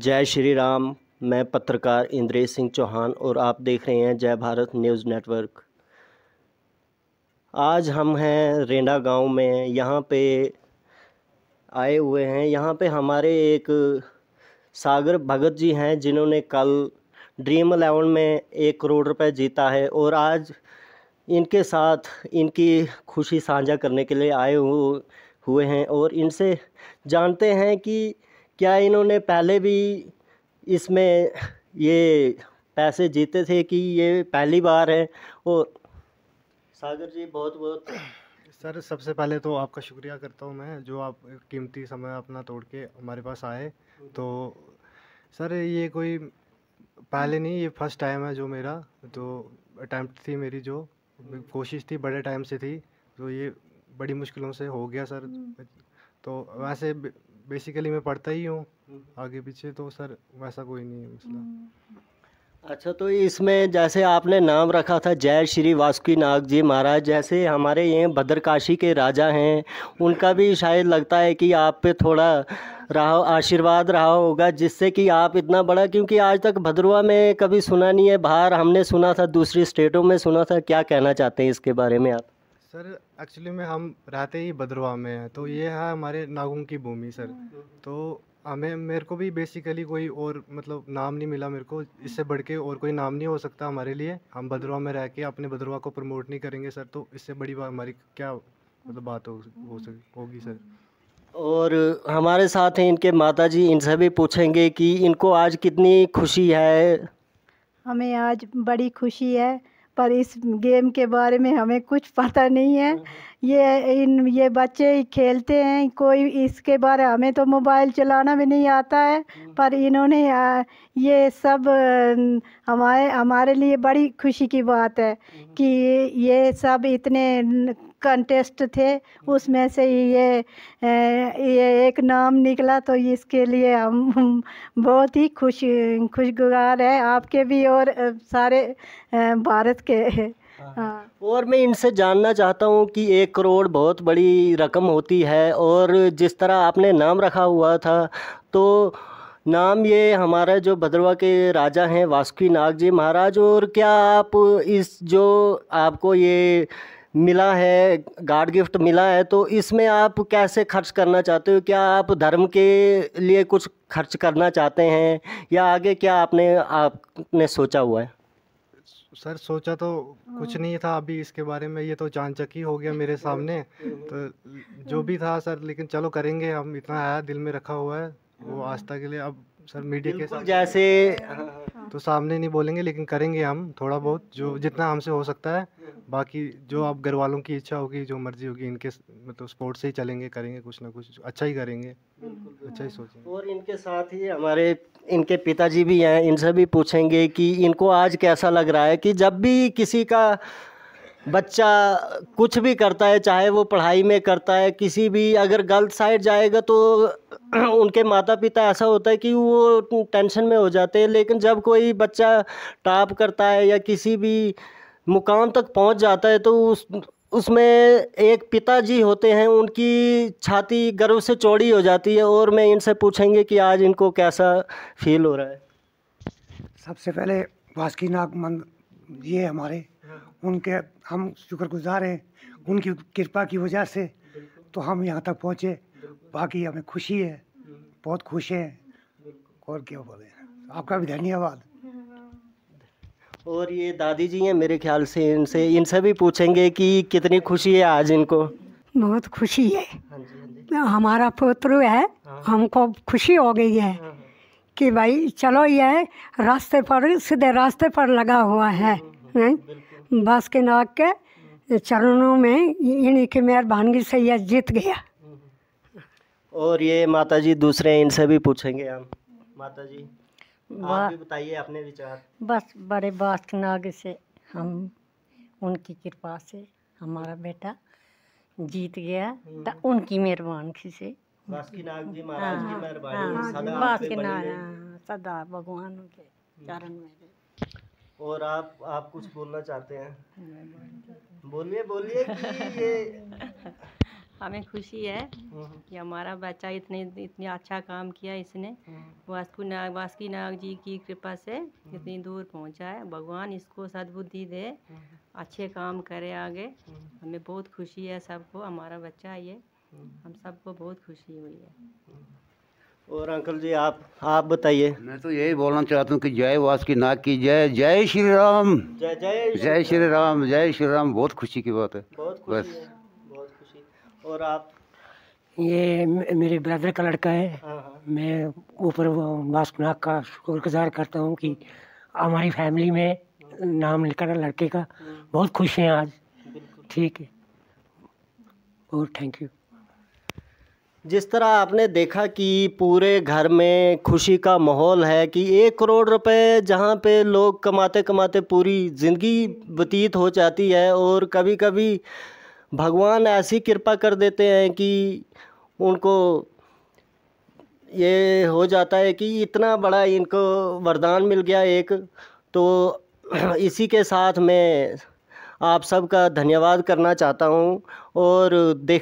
जय श्री राम मैं पत्रकार इंद्रेश सिंह चौहान और आप देख रहे हैं जय भारत न्यूज़ नेटवर्क आज हम हैं रेंडा गांव में यहाँ पे आए हुए हैं यहाँ पे हमारे एक सागर भगत जी हैं जिन्होंने कल ड्रीम अलेवन में एक करोड़ रुपए जीता है और आज इनके साथ इनकी खुशी साझा करने के लिए आए हुए हैं और इनसे जानते हैं कि क्या इन्होंने पहले भी इसमें ये पैसे जीते थे कि ये पहली बार है और सागर जी बहुत बहुत सर सबसे पहले तो आपका शुक्रिया करता हूँ मैं जो आप कीमती समय अपना तोड़ के हमारे पास आए तो सर ये कोई पहले नहीं ये फर्स्ट टाइम है जो मेरा तो अटैम्प्ट थी मेरी जो कोशिश थी बड़े टाइम से थी तो ये बड़ी मुश्किलों से हो गया सर हम्म। तो वैसे बेसिकली मैं पढ़ता ही हूँ हम्म। आगे पीछे तो सर वैसा कोई नहीं है मसला हम्म। अच्छा तो इसमें जैसे आपने नाम रखा था जय श्री वासुकी नाग जी महाराज जैसे हमारे ये भद्रकाशी के राजा हैं उनका भी शायद लगता है कि आप पे थोड़ा रहा आशीर्वाद रहा होगा जिससे कि आप इतना बड़ा क्योंकि आज तक भद्रवा में कभी सुना नहीं है बाहर हमने सुना था दूसरी स्टेटों में सुना था क्या कहना चाहते हैं इसके बारे में आप सर एक्चुअली में हम रहते ही भद्रवाह में हैं तो ये है हमारे नागुंग की भूमि सर हाँ। तो हमें मेरे को भी बेसिकली कोई और मतलब नाम नहीं मिला मेरे को इससे बढ़ के और कोई नाम नहीं हो सकता हमारे लिए हम भद्रवाह में रह के अपने भद्रवाह को प्रमोट नहीं करेंगे सर तो इससे बड़ी बात हमारी क्या मतलब बात हो हो होगी सर और हमारे साथ हैं इनके माता जी इनसे भी पूछेंगे कि इनको आज कितनी खुशी है हमें आज बड़ी खुशी है पर इस गेम के बारे में हमें कुछ पता नहीं है ये इन ये बच्चे खेलते हैं कोई इसके बारे हमें तो मोबाइल चलाना भी नहीं आता है पर इन्होंने ये सब हमारे हमारे लिए बड़ी खुशी की बात है कि ये सब इतने कंटेस्ट थे उसमें से ये ये एक नाम निकला तो इसके लिए हम बहुत ही खुश खुशगवार है आपके भी और सारे भारत के हाँ। हाँ। और मैं इनसे जानना चाहता हूँ कि एक करोड़ बहुत बड़ी रकम होती है और जिस तरह आपने नाम रखा हुआ था तो नाम ये हमारा जो भद्रवा के राजा हैं वासुकी नाग जी महाराज और क्या आप इस जो आपको ये मिला है गाड गिफ्ट मिला है तो इसमें आप कैसे खर्च करना चाहते हो क्या आप धर्म के लिए कुछ खर्च करना चाहते हैं या आगे क्या आपने आपने सोचा हुआ है सर सोचा तो कुछ नहीं था अभी इसके बारे में ये तो चांचक ही हो गया मेरे सामने तो जो भी था सर लेकिन चलो करेंगे हम इतना आया दिल में रखा हुआ है वो आस्था के लिए अब सर मीडिया के साथ जैसे तो सामने नहीं बोलेंगे लेकिन करेंगे हम थोड़ा बहुत जो जितना हमसे हो सकता है बाकी जो आप घर वालों की इच्छा होगी जो मर्जी होगी इनके मतलब स्पोर्ट से ही चलेंगे करेंगे कुछ ना कुछ अच्छा ही करेंगे अच्छा ही सोचेंगे और इनके साथ ही हमारे इनके पिताजी भी हैं इनसे भी पूछेंगे कि इनको आज कैसा लग रहा है कि जब भी किसी का बच्चा कुछ भी करता है चाहे वो पढ़ाई में करता है किसी भी अगर गलत साइड जाएगा तो उनके माता पिता ऐसा होता है कि वो टेंशन में हो जाते हैं लेकिन जब कोई बच्चा टॉप करता है या किसी भी मुकाम तक पहुंच जाता है तो उस उसमें एक पिताजी होते हैं उनकी छाती गर्व से चौड़ी हो जाती है और मैं इनसे पूछेंगे कि आज इनको कैसा फील हो रहा है सबसे पहले वासकी नाग मंद ये हमारे हाँ। उनके हम शुक्रगुजार हैं उनकी कृपा की वजह से तो हम यहाँ तक पहुँचे बाकी हमें खुशी है हम्म। बहुत खुश हैं और क्या बोले आपका भी धन्यवाद और ये दादी जी हैं मेरे ख्याल से इनसे इनसे भी पूछेंगे कि कितनी खुशी है आज इनको बहुत खुशी है हाँ हाँ हमारा पुत्र है हाँ। हमको खुशी हो गई है कि भाई चलो ये रास्ते पर सीधे रास्ते पर लगा हुआ है नहीं बस के नाग के चरणों में इन्हीं की मेहरबानगी से यह जीत गया और ये माता जी दूसरे इनसे भी पूछेंगे हम माता जी आप बताइए अपने विचार बस बड़े बास नाग से हम उनकी कृपा से हमारा बेटा जीत गया तो उनकी हाँ, मेहरबानी से जी की सदा हाँ, सदा भगवान के हम्म। चरण में और आप आप कुछ बोलना चाहते हैं बोलिए बोलिए कि ये हमें खुशी है हम्म। कि हमारा बच्चा इतने इतने अच्छा काम किया इसने हम्म। वास्कु नाग वास्की नाग जी की कृपा से हम्म। इतनी दूर पहुंचा है भगवान इसको सद्बुद्धि दे अच्छे काम करे आगे हमें बहुत खुशी है सबको हमारा बच्चा ये हम सबको बहुत खुशी हुई है और अंकल जी आप आप बताइए मैं तो यही बोलना चाहता हूँ कि जय वासुकी नाग की जय जय श्री राम जय जय जय श्री राम जय श्री राम बहुत खुशी की बात है बहुत खुशी बस और आप ये मेरे ब्रदर का लड़का है हाँ, हाँ। मैं ऊपर मास्क नाक का शुक्रगुजार करता हूँ कि हमारी फैमिली में नाम निकला लड़के का बहुत खुश हैं आज ठीक है और थैंक यू जिस तरह आपने देखा कि पूरे घर में खुशी का माहौल है कि एक करोड़ रुपए जहाँ पे लोग कमाते कमाते पूरी ज़िंदगी बतीत हो जाती है और कभी कभी भगवान ऐसी कृपा कर देते हैं कि उनको ये हो जाता है कि इतना बड़ा इनको वरदान मिल गया एक तो इसी के साथ मैं आप सबका धन्यवाद करना चाहता हूँ और देख